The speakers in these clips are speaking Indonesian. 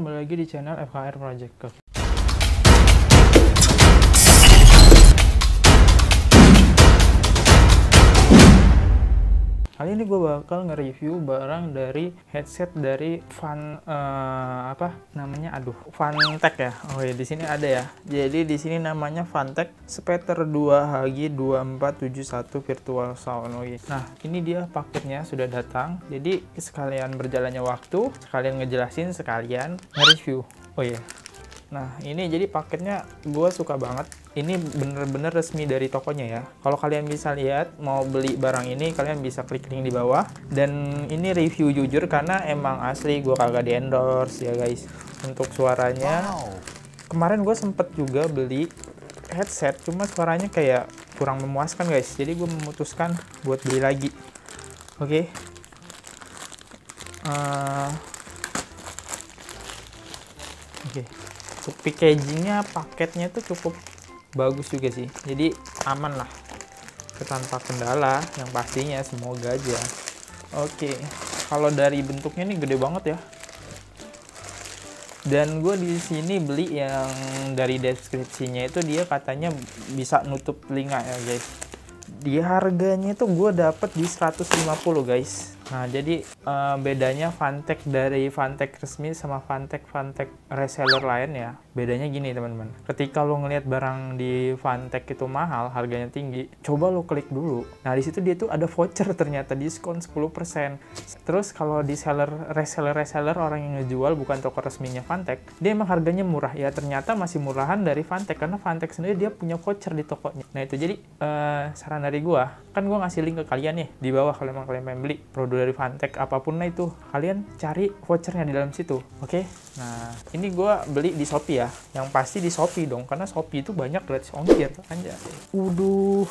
kembali lagi di channel FKR Project Coach. kali ini gue bakal nge-review barang dari headset dari fan uh, eh, apa namanya aduh Vantech ya oh ya di sini ada ya jadi di sini namanya Vantech Speter 2 HG 2471 Virtual Sound oh, ya. nah ini dia paketnya sudah datang jadi sekalian berjalannya waktu sekalian ngejelasin sekalian nge-review oh ya Nah, ini jadi paketnya gue suka banget ini bener-bener resmi dari tokonya ya. Kalau kalian bisa lihat mau beli barang ini kalian bisa klik link di bawah dan ini review jujur karena emang asli gue kagak di endorse ya guys. Untuk suaranya kemarin gue sempet juga beli headset cuma suaranya kayak kurang memuaskan guys. Jadi gue memutuskan buat beli lagi. Oke. Okay. Uh, eh, Oke. Okay. packagingnya paketnya tuh cukup bagus juga sih jadi aman lah tanpa kendala yang pastinya semoga aja oke kalau dari bentuknya ini gede banget ya dan gue di sini beli yang dari deskripsinya itu dia katanya bisa nutup telinga ya guys di harganya itu gue dapet di 150 guys Nah, jadi uh, bedanya Fantech dari Fantech resmi sama Fantech Fantech reseller lain ya. Bedanya gini, teman-teman. Ketika lo ngelihat barang di Fantech itu mahal, harganya tinggi, coba lo klik dulu. Nah, di situ dia tuh ada voucher ternyata diskon 10%. Terus kalau di seller reseller reseller orang yang ngejual bukan toko resminya Fantech, dia emang harganya murah ya. Ternyata masih murahan dari Fantech karena Fantech sendiri dia punya voucher di tokonya. Nah, itu jadi uh, saran dari gua. Kan gua ngasih link ke kalian nih di bawah kalau emang kalian pengen beli produk dari Fantech apapun lah itu kalian cari vouchernya di dalam situ oke okay? nah ini gue beli di Shopee ya yang pasti di Shopee dong karena Shopee itu banyak gratis ongkir anjay uduh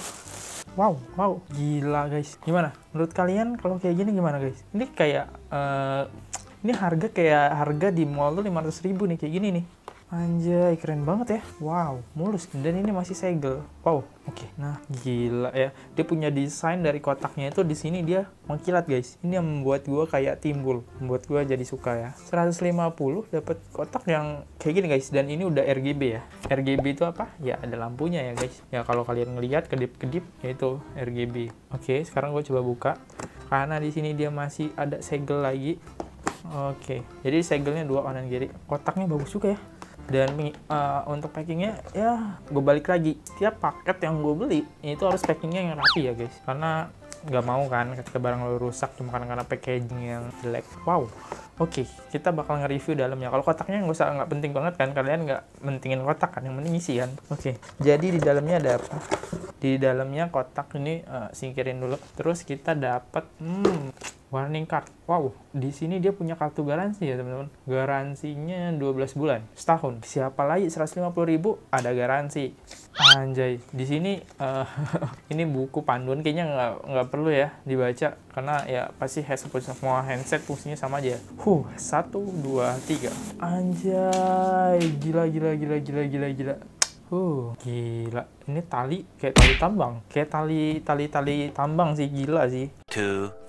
Wow, wow, gila guys. Gimana? Menurut kalian kalau kayak gini gimana guys? Ini kayak uh, ini harga kayak harga di mall tuh 500 ribu nih kayak gini nih Anjay, keren banget ya. Wow, mulus. Dan ini masih segel. Wow, oke. Okay. Nah, gila ya. Dia punya desain dari kotaknya itu di sini dia mengkilat, guys. Ini yang membuat gua kayak timbul, membuat gua jadi suka ya. 150 dapat kotak yang kayak gini, guys. Dan ini udah RGB ya. RGB itu apa? Ya ada lampunya ya, guys. Ya kalau kalian ngelihat kedip-kedip yaitu RGB. Oke, okay, sekarang gue coba buka. Karena di sini dia masih ada segel lagi. Oke, okay. jadi segelnya dua kanan kiri. Kotaknya bagus juga ya dan uh, untuk packingnya ya gue balik lagi tiap paket yang gue beli itu harus packingnya yang rapi ya guys karena nggak mau kan ketika barang lo rusak cuma karena, karena packaging yang jelek wow oke okay, kita bakal nge-review dalamnya kalau kotaknya nggak usah nggak penting banget kan kalian nggak mentingin kotak kan yang penting isi kan oke okay, jadi di dalamnya ada apa di dalamnya kotak ini uh, singkirin dulu terus kita dapat hmm warning card. Wow, di sini dia punya kartu garansi ya teman-teman. Garansinya 12 bulan, setahun. Siapa lagi 150 ribu ada garansi. Anjay, di sini uh, ini buku panduan kayaknya nggak nggak perlu ya dibaca karena ya pasti headset semua handset fungsinya sama aja. Huh, satu dua tiga. Anjay, gila gila gila gila gila gila. Uh, gila. Ini tali kayak tali tambang. Kayak tali tali tali tambang sih gila sih.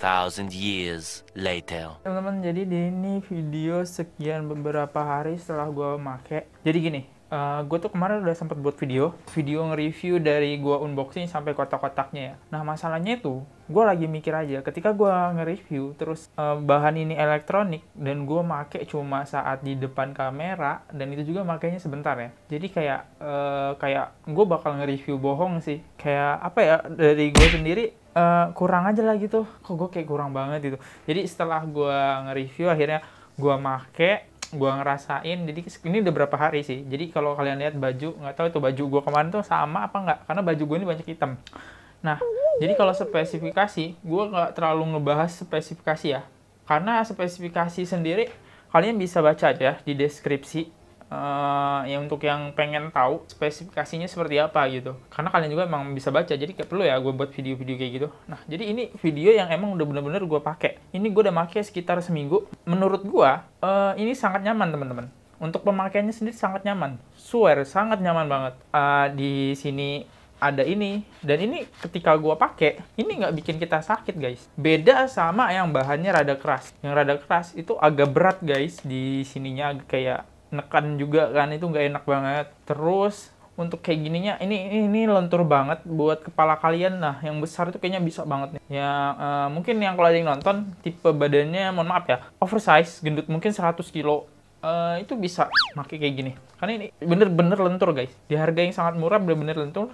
thousand years later. Teman-teman, jadi di ini video sekian beberapa hari setelah gua make. Jadi gini, uh, eh, gue tuh kemarin udah sempet buat video, video nge-review dari gue unboxing sampai kotak-kotaknya ya. Nah masalahnya itu, gue lagi mikir aja, ketika gue nge-review, terus uh, bahan ini elektronik, dan gue make cuma saat di depan kamera, dan itu juga makainya sebentar ya. Jadi kayak, uh, kayak gue bakal nge-review bohong sih. Kayak apa ya, dari gue sendiri Uh, kurang aja lah gitu kok gue kayak kurang banget gitu jadi setelah gue nge-review akhirnya gue make gue ngerasain jadi ini udah berapa hari sih jadi kalau kalian lihat baju nggak tahu itu baju gue kemarin tuh sama apa nggak karena baju gue ini banyak hitam nah jadi kalau spesifikasi gue nggak terlalu ngebahas spesifikasi ya karena spesifikasi sendiri kalian bisa baca aja di deskripsi uh, ya untuk yang pengen tahu spesifikasinya seperti apa gitu karena kalian juga emang bisa baca jadi kayak perlu ya gue buat video-video kayak gitu nah jadi ini video yang emang udah bener-bener gue pakai ini gue udah pakai sekitar seminggu menurut gue uh, ini sangat nyaman teman-teman untuk pemakaiannya sendiri sangat nyaman swear sangat nyaman banget uh, di sini ada ini dan ini ketika gua pakai ini nggak bikin kita sakit guys beda sama yang bahannya rada keras yang rada keras itu agak berat guys di sininya kayak nekan juga kan itu nggak enak banget terus untuk kayak gininya ini ini lentur banget buat kepala kalian nah yang besar itu kayaknya bisa banget nih ya uh, mungkin yang kalau ada yang nonton tipe badannya mohon maaf ya oversize gendut mungkin 100 kilo uh, itu bisa pakai kayak gini karena ini bener-bener lentur guys di harga yang sangat murah bener-bener lentur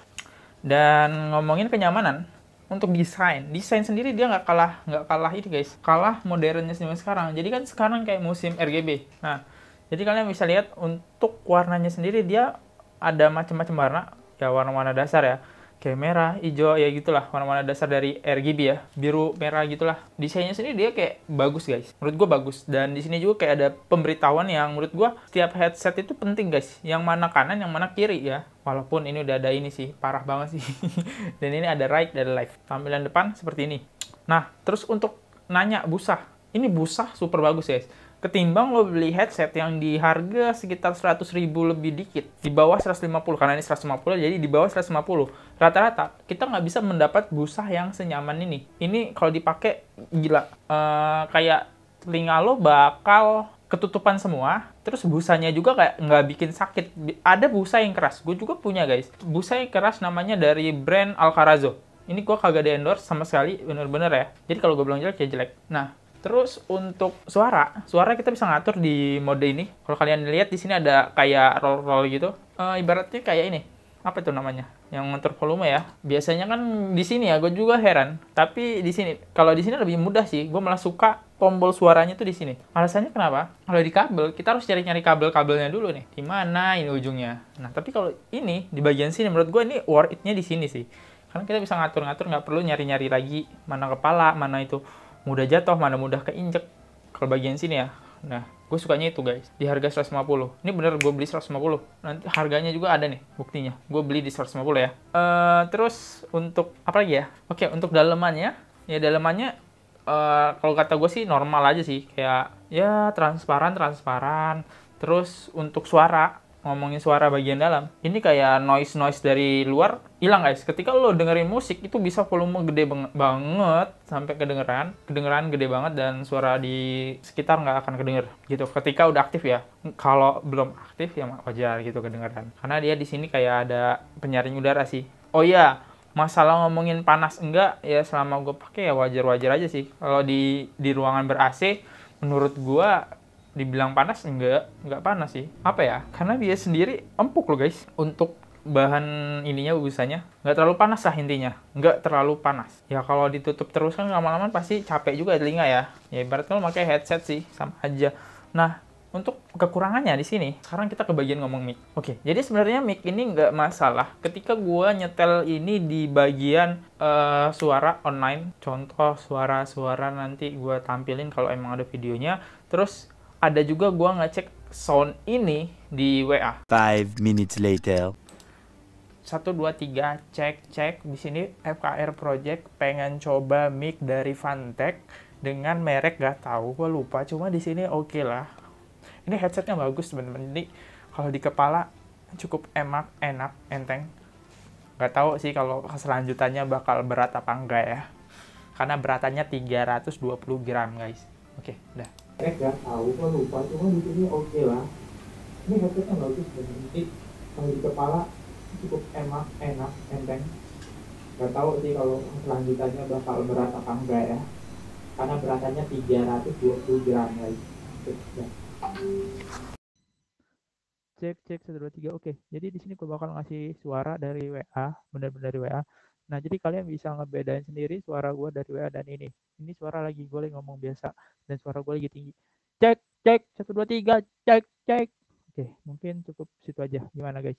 dan ngomongin kenyamanan untuk desain desain sendiri dia nggak kalah nggak kalah itu guys kalah modernnya sekarang jadi kan sekarang kayak musim RGB nah jadi kalian bisa lihat untuk warnanya sendiri dia ada macam-macam warna, ya warna-warna dasar ya. Kayak merah, hijau, ya gitulah warna-warna dasar dari RGB ya, biru, merah gitulah. Desainnya sendiri dia kayak bagus guys, menurut gua bagus. Dan di sini juga kayak ada pemberitahuan yang menurut gua setiap headset itu penting guys, yang mana kanan, yang mana kiri ya. Walaupun ini udah ada ini sih, parah banget sih. Dan ini ada right, ada left. Tampilan depan seperti ini. Nah, terus untuk nanya busa, ini busa super bagus guys ketimbang lo beli headset yang di harga sekitar 100 ribu lebih dikit di bawah 150 karena ini 150 jadi di bawah 150 rata-rata kita nggak bisa mendapat busa yang senyaman ini ini kalau dipakai gila uh, kayak telinga lo bakal ketutupan semua terus busanya juga kayak nggak bikin sakit ada busa yang keras gue juga punya guys busa yang keras namanya dari brand Alcarazo ini gue kagak di endorse sama sekali bener-bener ya jadi kalau gue bilang jelek ya jelek nah Terus untuk suara, suara kita bisa ngatur di mode ini. Kalau kalian lihat di sini ada kayak roll-roll gitu. E, ibaratnya kayak ini. Apa itu namanya? Yang ngatur volume ya. Biasanya kan di sini ya, gue juga heran. Tapi di sini, kalau di sini lebih mudah sih. Gue malah suka tombol suaranya tuh di sini. Alasannya kenapa? Kalau di kabel, kita harus cari-cari kabel-kabelnya dulu nih. Di mana ini ujungnya? Nah, tapi kalau ini, di bagian sini, menurut gue ini worth it-nya di sini sih. Karena kita bisa ngatur-ngatur, nggak perlu nyari-nyari lagi. Mana kepala, mana itu mudah jatuh mana mudah keinjek kalau bagian sini ya nah gue sukanya itu guys di harga 150 ini bener gue beli 150 nanti harganya juga ada nih buktinya gue beli di 150 ya uh, terus untuk apa lagi ya oke untuk dalemannya ya dalemannya uh, kalau kata gue sih normal aja sih kayak ya transparan transparan terus untuk suara ngomongin suara bagian dalam, ini kayak noise-noise dari luar hilang guys. Ketika lo dengerin musik itu bisa volume gede banget sampai kedengeran, kedengeran gede banget dan suara di sekitar nggak akan kedenger gitu. Ketika udah aktif ya, kalau belum aktif ya wajar gitu kedengeran. Karena dia di sini kayak ada penyaring udara sih. Oh iya, masalah ngomongin panas enggak ya selama gue pakai ya wajar-wajar aja sih kalau di di ruangan ber AC menurut gue dibilang panas enggak enggak panas sih apa ya karena dia sendiri empuk loh guys untuk bahan ininya bubusannya nggak terlalu panas lah intinya nggak terlalu panas ya kalau ditutup terus kan lama-lama pasti capek juga ya telinga ya ya ibarat kalau pakai headset sih sama aja nah untuk kekurangannya di sini sekarang kita ke bagian ngomong mic oke jadi sebenarnya mic ini nggak masalah ketika gue nyetel ini di bagian uh, suara online contoh suara-suara nanti gue tampilin kalau emang ada videonya terus ada juga gua ngecek sound ini di WA. Five minutes later. Satu dua tiga cek cek di sini FKR Project pengen coba mic dari Fantech dengan merek gak tahu gue lupa cuma di sini oke okay lah ini headsetnya bagus teman-teman jadi kalau di kepala cukup enak enak enteng Gak tahu sih kalau selanjutannya bakal berat apa enggak ya karena beratannya 320 gram guys oke okay, udah eh gak tahu kok lupa cuma di sini oke okay lah ini headsetnya kan bagus dan nanti kalau di kepala cukup enak enak enteng gak tahu sih kalau selanjutnya bakal berat apa enggak ya karena beratannya 320 gram guys. cek cek satu dua tiga oke jadi di sini gue bakal ngasih suara dari WA bener-bener dari WA Nah, jadi kalian bisa ngebedain sendiri suara gue dari WA dan ini. Ini suara lagi gue lagi ngomong biasa dan suara gue lagi tinggi. Cek, cek, satu dua tiga, cek, cek. Oke, mungkin cukup situ aja. Gimana guys?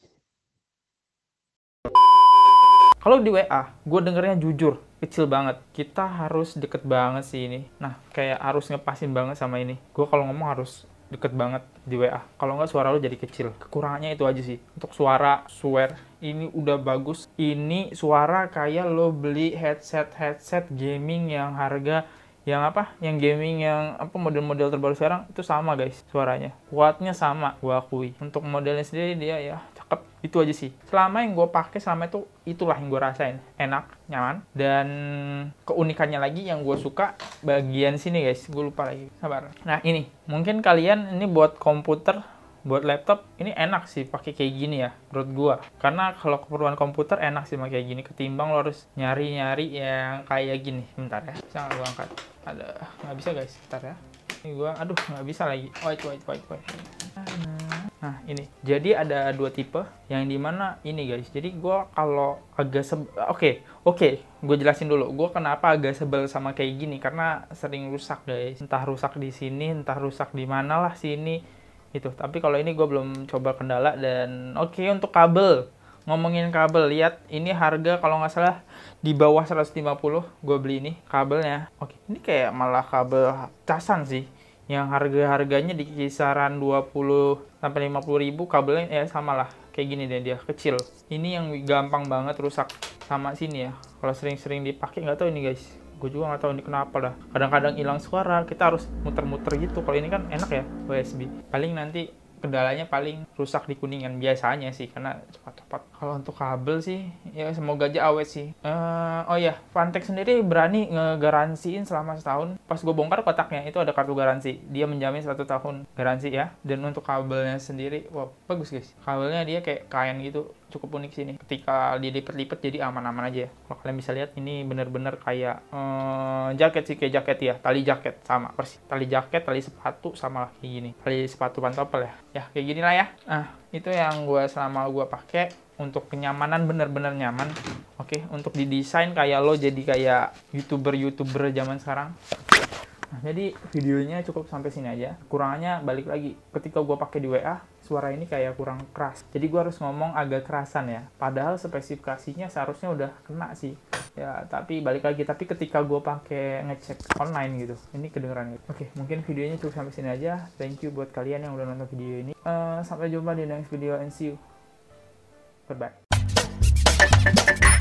Kalau di WA, gue dengernya jujur, kecil banget. Kita harus deket banget sih ini. Nah, kayak harus ngepasin banget sama ini. Gue kalau ngomong harus deket banget di WA. Kalau nggak suara lo jadi kecil. Kekurangannya itu aja sih. Untuk suara, swear, ini udah bagus. Ini suara kayak lo beli headset-headset gaming yang harga yang apa yang gaming yang apa model-model terbaru sekarang itu sama guys suaranya kuatnya sama gua akui untuk modelnya sendiri dia ya cakep itu aja sih selama yang gue pakai selama itu itulah yang gue rasain enak nyaman dan keunikannya lagi yang gue suka bagian sini guys gue lupa lagi sabar nah ini mungkin kalian ini buat komputer buat laptop ini enak sih pakai kayak gini ya menurut gua karena kalau keperluan komputer enak sih pakai kayak gini ketimbang lo harus nyari nyari yang kayak gini bentar ya bisa nggak gua angkat ada nggak bisa guys bentar ya ini gua aduh nggak bisa lagi wait wait wait wait nah, Nah ini, jadi ada dua tipe yang dimana ini guys. Jadi gue kalau agak se, oke okay, oke, okay, gue jelasin dulu. Gue kenapa agak sebel sama kayak gini karena sering rusak guys. Entah rusak di sini, entah rusak di mana lah sini itu. Tapi kalau ini gue belum coba kendala dan oke okay, untuk kabel. Ngomongin kabel, lihat ini harga kalau nggak salah di bawah 150 gue beli ini kabelnya. Oke, okay, ini kayak malah kabel casan sih yang harga-harganya di kisaran 20 sampai 50 ribu kabelnya ya sama lah kayak gini deh dia kecil ini yang gampang banget rusak sama sini ya kalau sering-sering dipakai nggak tahu ini guys gue juga nggak tahu ini kenapa lah kadang-kadang hilang suara kita harus muter-muter gitu kalau ini kan enak ya USB paling nanti kendalanya paling rusak di kuningan biasanya sih karena cepat-cepat kalau untuk kabel sih ya semoga aja awet sih uh, oh ya Fantech sendiri berani ngegaransiin selama setahun pas gue bongkar kotaknya itu ada kartu garansi dia menjamin satu tahun garansi ya dan untuk kabelnya sendiri wah bagus guys kabelnya dia kayak kain gitu cukup unik sini Ketika dilipet-lipet jadi aman-aman aja ya. Kalau kalian bisa lihat ini bener-bener kayak eh, jaket sih kayak jaket ya, tali jaket sama persis. Tali jaket, tali sepatu sama lah kayak gini. Tali sepatu pantopel ya. Ya kayak gini lah ya. Nah itu yang gue selama gue pakai untuk kenyamanan bener-bener nyaman. Oke, okay, untuk didesain kayak lo jadi kayak youtuber-youtuber zaman sekarang. Nah, jadi videonya cukup sampai sini aja. kurangnya balik lagi. Ketika gue pakai di WA, suara ini kayak kurang keras. Jadi gue harus ngomong agak kerasan ya. Padahal spesifikasinya seharusnya udah kena sih. Ya, tapi balik lagi. Tapi ketika gue pakai ngecek online gitu, ini kedengeran gitu. Oke, mungkin videonya cukup sampai sini aja. Thank you buat kalian yang udah nonton video ini. Uh, sampai jumpa di next video and see you. Bye bye.